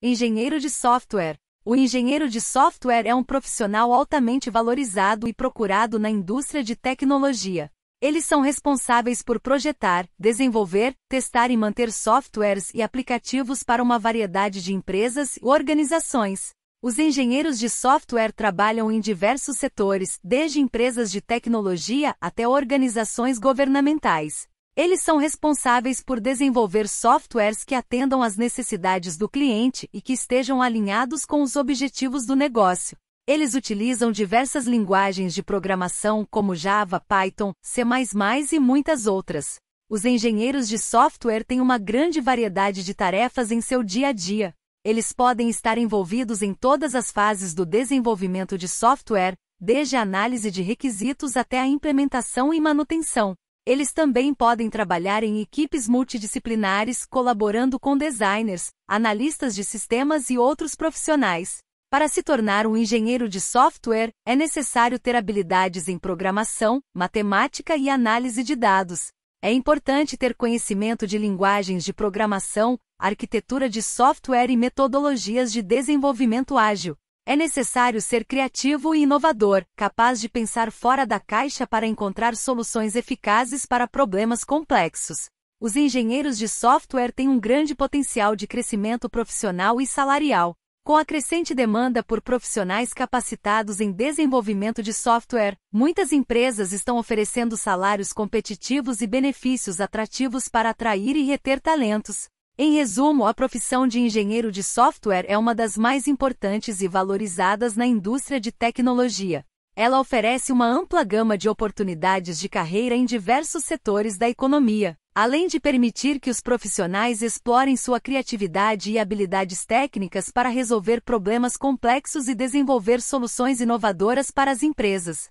Engenheiro de software. O engenheiro de software é um profissional altamente valorizado e procurado na indústria de tecnologia. Eles são responsáveis por projetar, desenvolver, testar e manter softwares e aplicativos para uma variedade de empresas e organizações. Os engenheiros de software trabalham em diversos setores, desde empresas de tecnologia até organizações governamentais. Eles são responsáveis por desenvolver softwares que atendam às necessidades do cliente e que estejam alinhados com os objetivos do negócio. Eles utilizam diversas linguagens de programação como Java, Python, C++ e muitas outras. Os engenheiros de software têm uma grande variedade de tarefas em seu dia a dia. Eles podem estar envolvidos em todas as fases do desenvolvimento de software, desde a análise de requisitos até a implementação e manutenção. Eles também podem trabalhar em equipes multidisciplinares, colaborando com designers, analistas de sistemas e outros profissionais. Para se tornar um engenheiro de software, é necessário ter habilidades em programação, matemática e análise de dados. É importante ter conhecimento de linguagens de programação, arquitetura de software e metodologias de desenvolvimento ágil. É necessário ser criativo e inovador, capaz de pensar fora da caixa para encontrar soluções eficazes para problemas complexos. Os engenheiros de software têm um grande potencial de crescimento profissional e salarial. Com a crescente demanda por profissionais capacitados em desenvolvimento de software, muitas empresas estão oferecendo salários competitivos e benefícios atrativos para atrair e reter talentos. Em resumo, a profissão de engenheiro de software é uma das mais importantes e valorizadas na indústria de tecnologia. Ela oferece uma ampla gama de oportunidades de carreira em diversos setores da economia, além de permitir que os profissionais explorem sua criatividade e habilidades técnicas para resolver problemas complexos e desenvolver soluções inovadoras para as empresas.